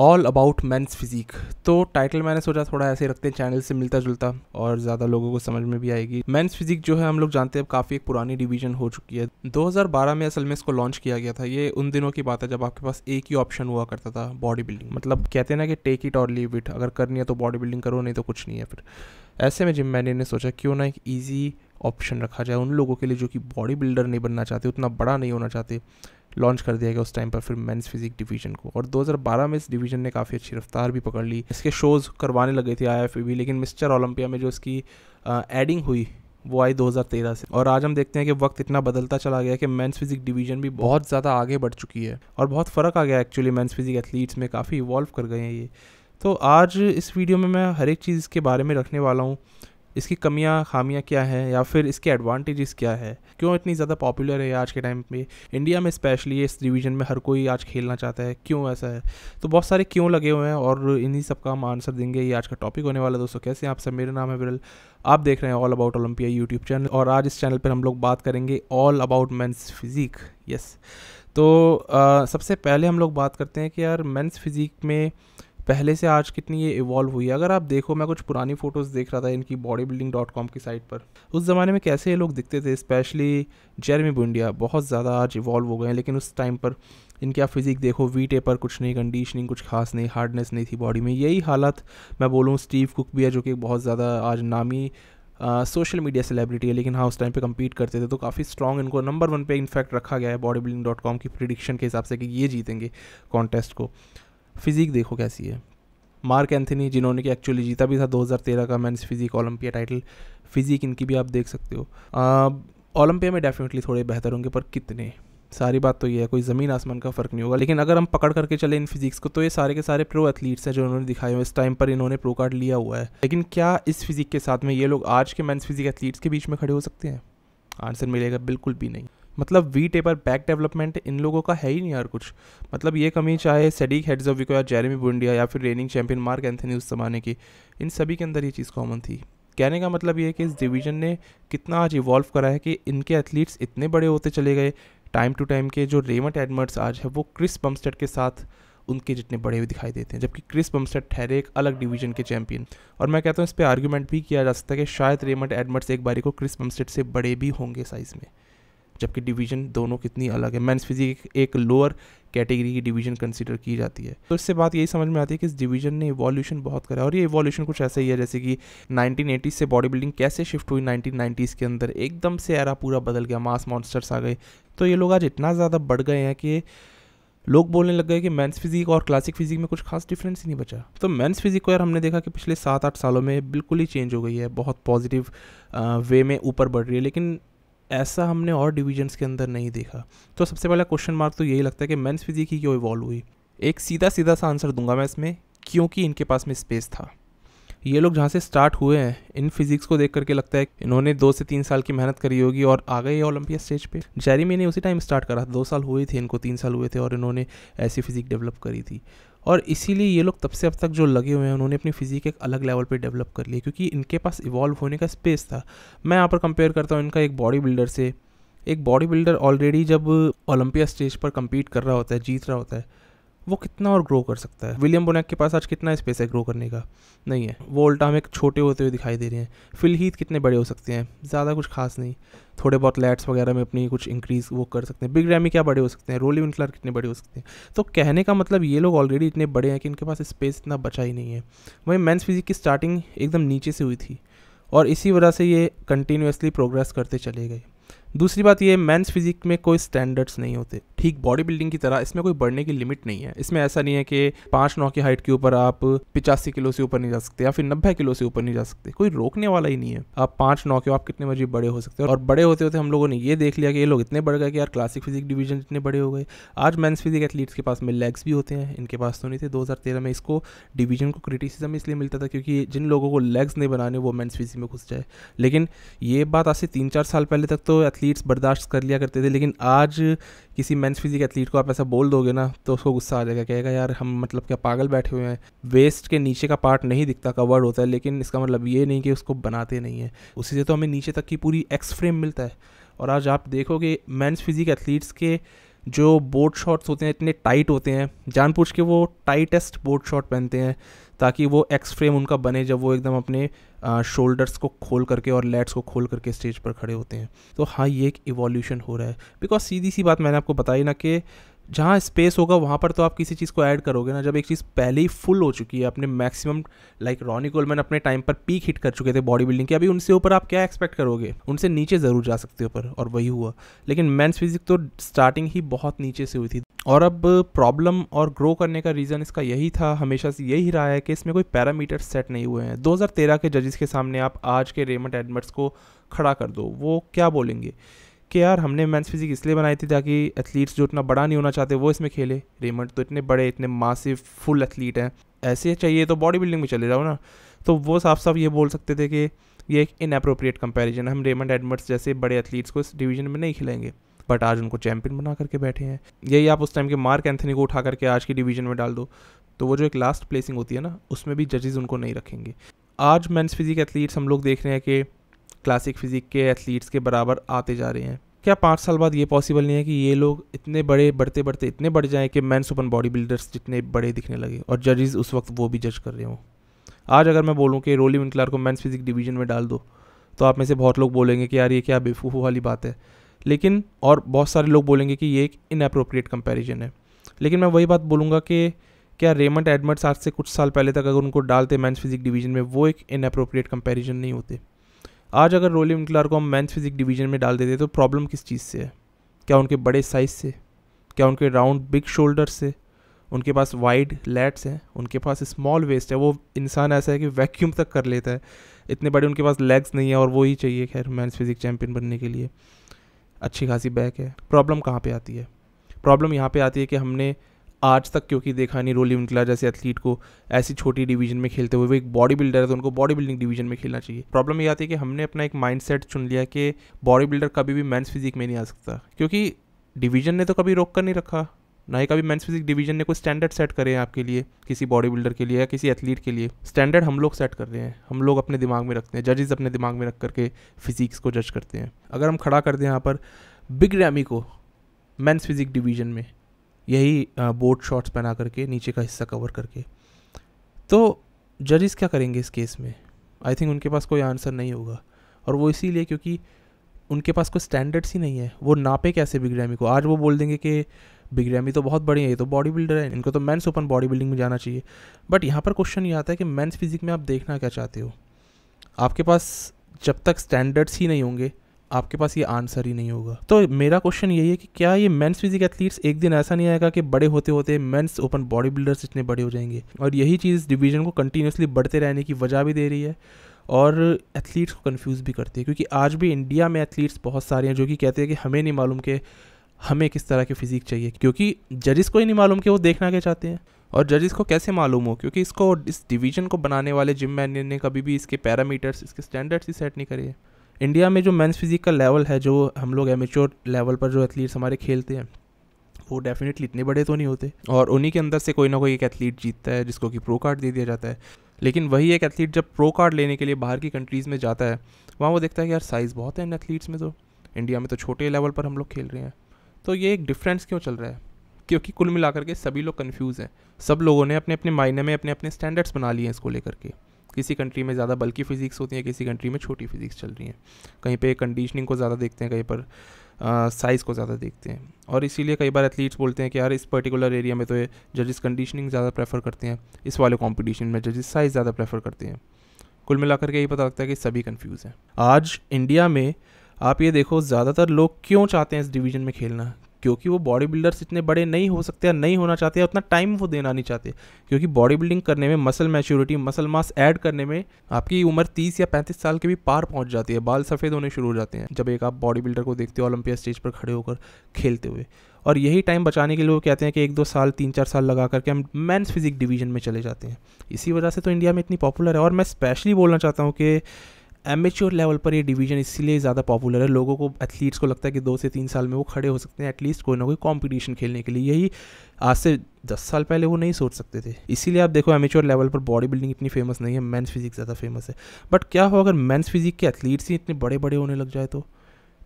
all about men's physique तो title मैंने सोचा थोड़ा ऐसे रखते हैं चैनल से मिलता जुलता और ज़्यादा लोगों को समझ में भी आएगी मैंस फिजिक जो है हम लोग जानते हैं अब काफ़ी एक पुरानी डिवीजन हो चुकी है 2012 में असल में इसको लॉन्च किया गया था ये उन दिनों की बात है जब आपके पास एक ही ऑप्शन हुआ करता था बॉडी बिल्डिंग मतलब कहते हैं ना कि टेक इट और लीव इट अगर करनी है तो बॉडी बिल्डिंग करो नहीं तो कुछ नहीं है फिर ऐसे में जिम मैंने सोचा क्यों ना एक ईजी ऑप्शन रखा जाए उन लोगों के लिए जो कि बॉडी बिल्डर नहीं बनना चाहते उतना बड़ा नहीं होना चाहते लॉन्च कर दिया गया उस टाइम पर फिर मेंस फिजिक डिवीजन को और 2012 में इस डिवीजन ने काफ़ी अच्छी रफ्तार भी पकड़ ली इसके शोज़ करवाने लगे थे आई भी लेकिन मिस्टर ओलंपिया में जो इसकी एडिंग हुई वो आई 2013 से और आज हम देखते हैं कि वक्त इतना बदलता चला गया कि मेंस फिजिक डिवीजन भी बहुत ज़्यादा आगे बढ़ चुकी है और बहुत फ़र्क आ गया एक्चुअली मेंस फिजिक एथलीट्स में काफ़ी इवॉल्व कर गए हैं ये तो आज इस वीडियो में मैं हर एक चीज़ के बारे में रखने वाला हूँ इसकी कमियाँ खामियाँ क्या हैं या फिर इसके एडवांटेजेस क्या है क्यों इतनी ज़्यादा पॉपुलर है आज के टाइम पे इंडिया में स्पेशली इस डिवीज़न में हर कोई आज खेलना चाहता है क्यों ऐसा है तो बहुत सारे क्यों लगे हुए हैं और इन्हीं सब का हम आंसर देंगे ये आज का टॉपिक होने वाला दोस्तों कैसे आप सब मेरा नाम है विरल आप देख रहे हैं all about Olympia YouTube channel और आज इस चैनल पर हम लोग बात करेंगे all about men's physique yes तो आ, सबसे पहले हम लोग बात करते हैं कि यार मैंस फिज़िक में पहले से आज कितनी ये इवॉल्व हुई है अगर आप देखो मैं कुछ पुरानी फ़ोटोज़ देख रहा था इनकी बॉडी बिल्डिंग डॉट कॉम की साइट पर उस ज़माने में कैसे ये लोग दिखते थे स्पेशली जेरमी बुंडिया बहुत ज़्यादा आज इवॉल्व हो गए हैं लेकिन उस टाइम पर इनकी आप फिज़िक देखो वीटे पर कुछ नहीं कंडीशनिंग कुछ खास नहीं हार्डनेस नहीं थी बॉडी में यही हालत मैं बोलूँ स्टीव कुक भी है जो कि बहुत ज़्यादा आज नामी सोशल मीडिया सेलिब्रिटी है लेकिन हाँ उस टाइम पे कम्पीट करते थे तो काफ़ी स्ट्रॉग इनको नंबर वन पे इनफैक्ट रखा गया है बॉडी बिल्डिंग डॉट कॉम की प्रिडिक्शन के हिसाब से कि ये जीतेंगे कॉन्टेस्ट को फिजिक देखो कैसी है मार्क एंथनी जिन्होंने कि एक्चुअली जीता भी था 2013 का men's physique Olympia title physique इनकी भी आप देख सकते हो ओलंपिया में डेफिनेटली थोड़े बेहतर होंगे पर कितने सारी बात तो ये है कोई ज़मीन आसमान का फ़र्क नहीं होगा लेकिन अगर हम पकड़ करके चले इन फिजिक्स को तो ये सारे के सारे प्रो एथलीट्स हैं जो उन्होंने दिखाए हुए इस टाइम पर इन्होंने प्रो कार्ड लिया हुआ है लेकिन क्या इस फिजिक के साथ में ये लोग आज के मेन्स फिजिक एथलीट्स के बीच में खड़े हो सकते हैं आंसर मिलेगा बिल्कुल भी नहीं मतलब वी टेपर बैक डेवलपमेंट इन लोगों का है ही नहीं यार कुछ मतलब ये कमी चाहे सेडिक ऑफ विको या जेरेमी बुंडिया या फिर रेनिंग चैंपियन मार्क एंथनी उस जमाने की इन सभी के अंदर ये चीज़ कॉमन थी कहने का मतलब ये है कि इस डिवीज़न ने कितना आज इवॉल्व करा है कि इनके एथलीट्स इतने बड़े होते चले गए टाइम टू टाइम के जो रेमट एडमर्ट्स आज है वो क्रिस बम्स्टेड के साथ उनके जितने बड़े हुए दिखाई देते हैं जबकि क्रिस बम्स्टेड ठहरे एक अलग डिवीजन के चैंपियन और मैं कहता हूँ इस पर आर्ग्यूमेंट भी किया जा सकता है कि शायद रेमट एडमर्ट्स एक बारी को क्रिस बम्स्टेड से बड़े भी होंगे साइज़ में जबकि डिवीज़न दोनों कितनी अलग है मैंस फिजिक एक लोअर कैटेगरी की डिवीज़न कंसिडर की जाती है तो इससे बात यही समझ में आती है कि इस डिवीज़न ने इवोल्यूशन बहुत करा और ये इवोल्यूशन कुछ ऐसा ही है जैसे कि 1980 से बॉडी बिल्डिंग कैसे शिफ्ट हुई 1990s के अंदर एकदम से एरा पूरा बदल गया मास मॉन्स्टर्स आ गए तो ये लोग आज इतना ज़्यादा बढ़ गए हैं कि लोग बोलने लग गए कि मेंस फिजिक और क्लासिक फिजिक में कुछ खास डिफरेंस ही नहीं बचा तो मेंस फिजिक को यार हमने देखा कि पिछले सात आठ सालों में बिल्कुल ही चेंज हो गई है बहुत पॉजिटिव वे में ऊपर बढ़ रही है लेकिन ऐसा हमने और डिविजन्स के अंदर नहीं देखा तो सबसे पहला क्वेश्चन मार्क तो यही लगता है कि मेंस फिजिक ही क्यों इवॉल्व हुई एक सीधा सीधा सा आंसर दूंगा मैं इसमें क्योंकि इनके पास में स्पेस था ये लोग जहाँ से स्टार्ट हुए हैं इन फिजिक्स को देख करके लगता है इन्होंने दो से तीन साल की मेहनत करी होगी और आ गए ओलंपिया स्टेज पे जैरी ने उसी टाइम स्टार्ट करा था दो साल हुए थे इनको तीन साल हुए थे और इन्होंने ऐसी फिजिक डेवलप करी थी और इसीलिए ये लोग तब से अब तक जो लगे हुए हैं उन्होंने अपनी फिजिक एक अलग लेवल पे डेवलप कर ली क्योंकि इनके पास इवॉल्व होने का स्पेस था मैं यहाँ पर कंपेयर करता हूँ इनका एक बॉडी बिल्डर से एक बॉडी बिल्डर ऑलरेडी जब ओलंपिया स्टेज पर कम्पीट कर रहा होता है जीत रहा होता है वो कितना और ग्रो कर सकता है विलियम बोनैक के पास आज कितना स्पेस है ग्रो करने का नहीं है वो उल्टा हमें छोटे होते हुए दिखाई दे रहे हैं फिल हीथ कितने बड़े हो सकते हैं ज़्यादा कुछ खास नहीं थोड़े बहुत लैट्स वगैरह में अपनी कुछ इंक्रीज़ वो कर सकते हैं बिग रैमी क्या बड़े हो सकते हैं रोली विंटलर कितने बड़े हो सकते हैं तो कहने का मतलब ये लोग ऑलरेडी इतने बड़े हैं कि इनके पास स्पेस इतना बचा ही नहीं है वहीं मैंस फिजिक की स्टार्टिंग एकदम नीचे से हुई थी और इसी वजह से ये कंटिन्यूसली प्रोग्रेस करते चले गए दूसरी बात ये मेंस फिजिक में कोई स्टैंडर्ड्स नहीं होते ठीक बॉडी बिल्डिंग की तरह इसमें कोई बढ़ने की लिमिट नहीं है इसमें ऐसा नहीं है कि पाँच नौ की हाइट के ऊपर आप पिचासी किलो से ऊपर नहीं जा सकते या फिर नब्बे किलो से ऊपर नहीं जा सकते कोई रोकने वाला ही नहीं है आप पाँच नौ के आप कितने मर्जी बड़े हो सकते हो और बड़े होते होते हम लोगों ने ये देख लिया कि ये लोग इतने बढ़ गए कि यार क्लासिक फिजिक डिवीजन इतने बड़े हो गए आज मेन्स फिजिक एथलीट्स के पास में लेग्स भी होते हैं इनके पास तो नहीं थे दो में इसको डिवीजन को क्रिटिसिज्म इसलिए मिलता था क्योंकि जिन लोगों को लेग्स नहीं बनाने वो मेन्स फिजिक में घुस जाए लेकिन ये बात आज से तीन चार साल पहले तक तो एथलीट्स बर्दाश्त कर लिया करते थे लेकिन आज किसी मेंस फिजिक एथलीट को आप ऐसा बोल दोगे ना तो उसको गुस्सा आ जाएगा कहेगा यार हम मतलब क्या पागल बैठे हुए हैं वेस्ट के नीचे का पार्ट नहीं दिखता कवर्ड होता है लेकिन इसका मतलब ये नहीं कि उसको बनाते नहीं है उसी से तो हमें नीचे तक की पूरी एक्स फ्रेम मिलता है और आज आप देखोगे मेंस फिजिक एथलीट्स के जो बोर्ड शॉट्स होते हैं इतने टाइट होते हैं जानबूझ के वो टाइटेस्ट बोर्ड शॉट पहनते हैं ताकि वो एक्स फ्रेम उनका बने जब वो एकदम अपने शोल्डर्स को खोल करके और लेट्स को खोल करके स्टेज पर खड़े होते हैं तो हाँ ये एक इवोल्यूशन हो रहा है बिकॉज सीधी सी बात मैंने आपको बताई ना कि जहाँ स्पेस होगा वहाँ पर तो आप किसी चीज़ को ऐड करोगे ना जब एक चीज़ पहले ही फुल हो चुकी है अपने मैक्सिमम लाइक रॉनी कोलमैन अपने टाइम पर पीक हिट कर चुके थे बॉडी बिल्डिंग के अभी उनसे ऊपर आप क्या एक्सपेक्ट करोगे उनसे नीचे ज़रूर जा सकते हो पर और वही हुआ लेकिन मैंस फिजिक तो स्टार्टिंग ही बहुत नीचे से हुई थी और अब प्रॉब्लम और ग्रो करने का रीज़न इसका यही था हमेशा से यही रहा है कि इसमें कोई पैरामीटर सेट नहीं हुए हैं 2013 के जजेस के सामने आप आज के रेमंड एडमर्ट्स को खड़ा कर दो वो क्या बोलेंगे कि यार हमने मेंस फिजिक इसलिए बनाई थी ताकि एथलीट्स जो इतना बड़ा नहीं होना चाहते वो इसमें खेले रेमंड तो इतने बड़े इतने मासिव फुल एथलीट हैं ऐसे चाहिए तो बॉडी बिल्डिंग में चले जाओ ना तो वो साफ साफ ये बोल सकते थे कि ये एक इनअप्रोप्रिएट कंपेरिजन हम रेमंड एडमर्ट्स जैसे बड़े एथलीट्स को इस डिवीजन में नहीं खिलाएंगे बट आज उनको चैंपियन बना करके बैठे हैं यही आप उस टाइम के मार्क एंथनी को उठा करके आज की डिवीजन में डाल दो तो वो जो एक लास्ट प्लेसिंग होती है ना उसमें भी जजेज़ उनको नहीं रखेंगे आज मेंस फिजिक एथलीट्स हम लोग देख रहे हैं कि क्लासिक फिजिक के एथलीट्स के बराबर आते जा रहे हैं क्या पाँच साल बाद ये पॉसिबल नहीं है कि ये लोग इतने बड़े बढ़ते बढ़ते इतने बढ़ जाएं कि मैं सुपन बॉडी बिल्डर्स जितने बड़े दिखने लगे और जजेस उस वक्त वो भी जज कर रहे हों आज अगर मैं बोलूँ कि रोली विंकलर को मैंस फिजिक डिवीजन में डाल दो तो आप में से बहुत लोग बोलेंगे कि यार ये क्या बेफूहू वाली बात है लेकिन और बहुत सारे लोग बोलेंगे कि ये एक इनअप्रोप्रिएट कंपैरिजन है लेकिन मैं वही बात बोलूँगा कि क्या रेमंड एडमर्ट्स आज से कुछ साल पहले तक अगर उनको डालते मैंस फिजिक डिवीजन में वो एक इनअप्रोप्रिएट कंपैरिजन नहीं होते आज अगर रोलियम क्लार को हम मैंथ फिजिक डिवीजन में डाल देते तो प्रॉब्लम किस चीज़ से है क्या उनके बड़े साइज़ से क्या उनके राउंड बिग शोल्डर से उनके पास वाइड लेट्स हैं उनके पास स्मॉल वेस्ट है वो इंसान ऐसा है कि वैक्यूम तक कर लेता है इतने बड़े उनके पास लेग्स नहीं है और वो ही चाहिए खैर मैंस फिजिक चैम्पियन बनने के लिए अच्छी खासी बैक है प्रॉब्लम कहाँ पे आती है प्रॉब्लम यहाँ पे आती है कि हमने आज तक क्योंकि देखा नहीं रोली उनकला जैसे एथलीट को ऐसी छोटी डिवीजन में खेलते हुए वो एक बॉडी बिल्डर है तो उनको बॉडी बिल्डिंग डिवीजन में खेलना चाहिए प्रॉब्लम ये आती है कि हमने अपना एक माइंडसेट चुन लिया कि बॉडी बिल्डर कभी भी मेंस फिजिक में नहीं आ सकता क्योंकि डिवीजन ने तो कभी रोक कर नहीं रखा ना ही कभी मेंस फिजिक डिवीजन ने कोई स्टैंडर्ड सेट करे हैं आपके लिए किसी बॉडी बिल्डर के लिए या किसी एथलीट के लिए स्टैंडर्ड हम लोग सेट कर रहे हैं हम लोग अपने दिमाग में रखते हैं जजेस अपने दिमाग में रख करके फिजिक्स को जज करते हैं अगर हम खड़ा कर दें यहाँ पर बिग रैमी को मेंस फिजिक डिवीजन में यही बोट शॉट्स पहना करके नीचे का हिस्सा कवर करके तो जजेस क्या करेंगे इस केस में आई थिंक उनके पास कोई आंसर नहीं होगा और वो इसीलिए क्योंकि उनके पास कोई स्टैंडर्ड्स ही नहीं है वो नापे कैसे बिग्रामी को आज वो बोल देंगे कि बिग्रामी तो बहुत बड़ी है ये तो बॉडी बिल्डर है इनको तो मेंस ओपन बॉडी बिल्डिंग में जाना चाहिए बट यहाँ पर क्वेश्चन ये आता है कि मेंस फिजिक में आप देखना क्या चाहते हो आपके पास जब तक स्टैंडर्ड्स ही नहीं होंगे आपके पास ये आंसर ही नहीं होगा तो मेरा क्वेश्चन यही है कि क्या ये मेंस फिजिक एथलीट्स एक दिन ऐसा नहीं आएगा कि बड़े होते होते मेंस ओपन बॉडी बिल्डर्स इतने बड़े हो जाएंगे और यही चीज़ डिवीजन को कंटिन्यूसली बढ़ते रहने की वजह भी दे रही है और एथलीट्स को कन्फ्यूज़ भी करती है क्योंकि आज भी इंडिया में एथलीट्स बहुत सारे हैं जो कि कहते हैं कि हमें नहीं मालूम कि हमें किस तरह की फ़िज़िक चाहिए क्योंकि जजिस को ही नहीं मालूम कि वो देखना क्या चाहते हैं और जजिस को कैसे मालूम हो क्योंकि इसको इस डिवीज़न को बनाने वाले जिम मैन ने कभी भी इसके पैरामीटर्स इसके स्टैंडर्ड्स ही सेट नहीं करे इंडिया में जो मेंस फिजिक का लेवल है जो हम लोग एमेच्योर लेवल पर जो एथलीट्स हमारे खेलते हैं वो डेफिनेटली इतने बड़े तो नहीं होते और उन्हीं के अंदर से कोई ना कोई एक एथलीट जीतता है जिसको कि प्रो कार्ड दे दिया जाता है लेकिन वही एक एथलीट जब प्रो कार्ड लेने के लिए बाहर की कंट्रीज़ में जाता है वहाँ वो देखता है कि यार साइज़ बहुत है इन एथलीट्स में तो इंडिया में तो छोटे लेवल पर हम लोग खेल रहे हैं तो ये एक डिफरेंस क्यों चल रहा है क्योंकि कुल मिलाकर के सभी लोग कन्फ्यूज़ हैं सब लोगों ने अपने अपने मायने में अपने अपने स्टैंडर्ड्स बना लिए हैं इसको लेकर के किसी कंट्री में ज़्यादा बल्कि फ़िज़िक्स होती हैं किसी कंट्री में छोटी फिज़िक्स चल रही हैं कहीं पर कंडीशनिंग को ज़्यादा देखते हैं कहीं पर साइज़ को ज़्यादा देखते हैं और इसीलिए कई बार एथलीट्स बोलते हैं कि यार इस पर्टिकुलर एरिया में तो ये जजेस कंडीशनिंग ज़्यादा प्रेफर करते हैं इस वाले कॉम्पिटिशन में जजेस साइज़ ज़्यादा प्रेफर करते हैं कुल मिलाकर के यही पता लगता है कि सभी कन्फ्यूज़ हैं आज इंडिया में आप ये देखो ज़्यादातर लोग क्यों चाहते हैं इस डिवीज़न में खेलना क्योंकि वो बॉडी बिल्डर्स इतने बड़े नहीं हो सकते या नहीं होना चाहते या उतना टाइम वो देना नहीं चाहते क्योंकि बॉडी बिल्डिंग करने में muscle maturity muscle mass add करने में आपकी उम्र तीस या पैंतीस साल के भी पार पहुँच जाती है बाल सफ़ेद होने शुरू हो जाते हैं जब एक आप बॉडी बिल्डर को देखते हो ओलंपिया स्टेज पर खड़े होकर खेलते हुए और यही टाइम बचाने के लिए वो कहते हैं कि एक दो साल तीन चार साल लगा करके हम मैंस फिजिक डिवीजन में चले जाते हैं इसी वजह से तो इंडिया में इतनी पॉपुलर है और मैं स्पेशली बोलना चाहता हूँ कि एमेच्योर लेवल पर ये डिवीजन इसलिए ज़्यादा पॉपुलर है लोगों को एथलीट्स को लगता है कि दो से तीन साल में वो खड़े हो सकते हैं एटलीस्ट कोई ना कोई कॉम्पिटिशन खेलने के लिए यही आज से दस साल पहले वो नहीं सोच सकते थे इसीलिए आप देखो एमेच्योर लेवल पर बॉडी बिल्डिंग इतनी फेमस नहीं है मेंस फिजिक ज़्यादा फेमस है बट क्या हो अगर मेंस फिजिक के एथलीट्स ही इतने बड़े बड़े होने लग जाए तो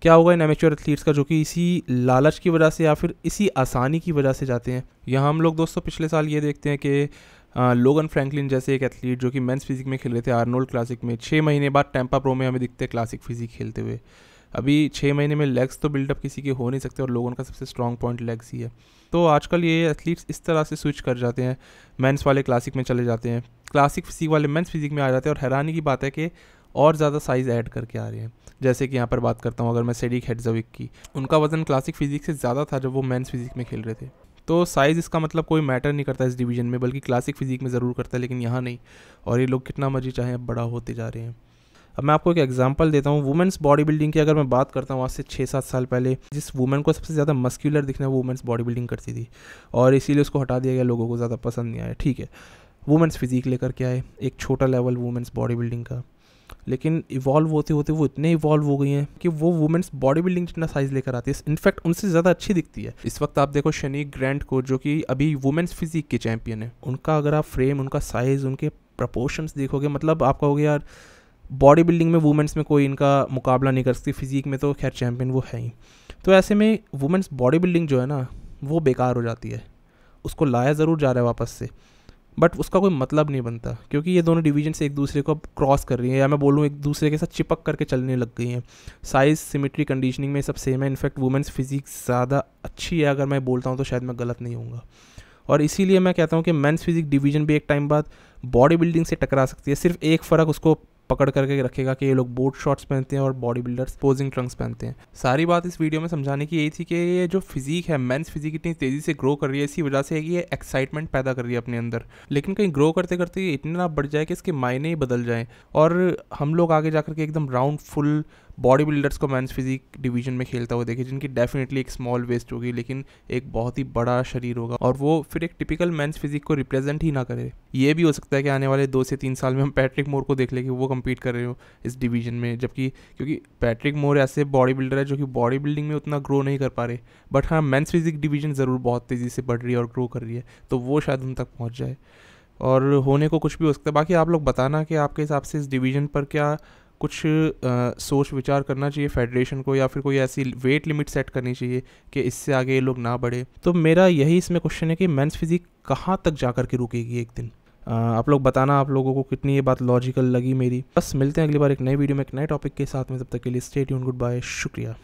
क्या होगा इन एमेच्योर एथलीट्स का जो कि इसी लालच की वजह से या फिर इसी आसानी की वजह से जाते हैं यहाँ हम लोग दोस्तों पिछले साल ये देखते हैं कि लोगन फ्रैंकलिन जैसे एक एथलीट जो कि मेंस फिजिक में खेल रहे थे आर्नोल्ड क्लासिक में छः महीने बाद टेम्पा प्रो में हमें दिखते हैं क्लासिक फिजिक खेलते हुए अभी छः महीने में लेग्स तो बिल्डअप किसी के हो नहीं सकते और लोगों का सबसे स्ट्रॉन्ग पॉइंट लेग्स ही है तो आजकल ये एथलीट्स इस तरह से स्विच कर जाते हैं मेंस वाले क्लासिक में चले जाते हैं क्लासिक फिजिक वाले मेंस फिजिक में आ जाते हैं और हैरानी की बात है कि और ज़्यादा साइज़ ऐड करके आ रहे हैं जैसे कि यहाँ पर बात करता हूँ अगर मैं सेडिक हेडजविक की उनका वज़न क्लासिक फिजिक से ज़्यादा था जब वो मेंस फिजिक में खेल रहे थे तो साइज़ इसका मतलब कोई मैटर नहीं करता इस डिवीज़न में बल्कि क्लासिक फ़िज़िक में ज़रूर करता है लेकिन यहाँ नहीं और ये लोग कितना मर्जी चाहें अब बड़ा होते जा रहे हैं अब मैं आपको एक एग्जांपल देता हूँ वुमेंस बॉडी बिल्डिंग की अगर मैं बात करता हूँ आज से छः सात साल पहले जिस वुमेन को सबसे ज़्यादा मस्क्यूलर दिखना वो वुमेंस बॉडी बिल्डिंग करती थी और इसीलिए उसको हटा दिया गया लोगों को ज़्यादा पसंद नहीं आया ठीक है वुमेंस फिजिक लेकर के आए एक छोटा लेवल वुमेंस बॉडी बिल्डिंग का लेकिन इवॉल्व होते होते वो इतने इवॉल्व हो गई हैं कि वो वुमेंस बॉडी बिल्डिंग जितना साइज लेकर आती है इनफैक्ट उनसे ज़्यादा अच्छी दिखती है इस वक्त आप देखो शनी ग्रैंड को जो कि अभी वुमेंस फिजिक के चैंपियन है उनका अगर आप फ्रेम उनका साइज़ उनके प्रपोर्शंस देखोगे मतलब आप कहोगे यार बॉडी बिल्डिंग में वुमेंस में कोई इनका मुकाबला नहीं कर सकती फिजिक में तो खैर चैम्पियन वो है ही तो ऐसे में वुमेंस बॉडी बिल्डिंग जो है ना वो बेकार हो जाती है उसको लाया ज़रूर जा रहा है वापस से बट उसका कोई मतलब नहीं बनता क्योंकि ये दोनों डिवीजन से एक दूसरे को क्रॉस कर रही हैं या मैं बोलूँ एक दूसरे के साथ चिपक करके चलने लग गई हैं साइज़ सिमेट्री कंडीशनिंग में सब सेम है इनफैक्ट वुमेंस फिजिक्स ज़्यादा अच्छी है अगर मैं बोलता हूँ तो शायद मैं गलत नहीं हूँ और इसीलिए मैं कहता हूँ कि मेंस फिजिक डिवीजन भी एक टाइम बाद बॉडी बिल्डिंग से टकरा सकती है सिर्फ एक फ़र्क उसको पकड़ करके रखेगा कि ये लोग बोट शॉर्ट्स पहनते हैं और बॉडी बिल्डर्स पोजिंग ट्रंक्स पहनते हैं सारी बात इस वीडियो में समझाने की यही थी कि ये जो फिजिक है मेंस फिजिक इतनी तेज़ी से ग्रो कर रही है इसी वजह से है कि ये एक्साइटमेंट पैदा कर रही है अपने अंदर लेकिन कहीं ग्रो करते करते इतना बढ़ जाए कि इसके मायने ही बदल जाएँ और हम लोग आगे जा के एकदम राउंड फुल बॉडी बिल्डर्स को मैंस फिजिक डिवीजन में खेलता हुआ देखे जिनकी डेफिनेटली एक स्मॉल वेस्ट होगी लेकिन एक बहुत ही बड़ा शरीर होगा और वो फिर एक टिपिकल मैंस फिजिक को रिप्रेजेंट ही ना करे ये भी हो सकता है कि आने वाले दो से तीन साल में हम पैट्रिक मोर को देख लें कि वो कम्पीट कर रहे हो इस डिवीजन में जबकि क्योंकि पैट्रिक मोर ऐसे बॉडी बिल्डर है जो कि बॉडी बिल्डिंग में उतना ग्रो नहीं कर पा रहे बट हाँ मैंस फिजिक डिवीजन ज़रूर बहुत तेज़ी से बढ़ रही है और ग्रो कर रही है तो वो शायद उन तक पहुँच जाए और होने को कुछ भी हो सकता है बाकी आप लोग बताना कि आपके हिसाब से इस डिवीज़न पर क्या कुछ आ, सोच विचार करना चाहिए फेडरेशन को या फिर कोई ऐसी वेट लिमिट सेट करनी चाहिए कि इससे आगे ये लोग ना बढ़े तो मेरा यही इसमें क्वेश्चन है कि मेंस फिजिक कहाँ तक जा कर के रुकेगी एक दिन आ, आप लोग बताना आप लोगों को कितनी ये बात लॉजिकल लगी मेरी बस मिलते हैं अगली बार एक नई वीडियो में एक नए टॉपिक के साथ में तब तक के लिए स्टेट यून गुड बाय शुक्रिया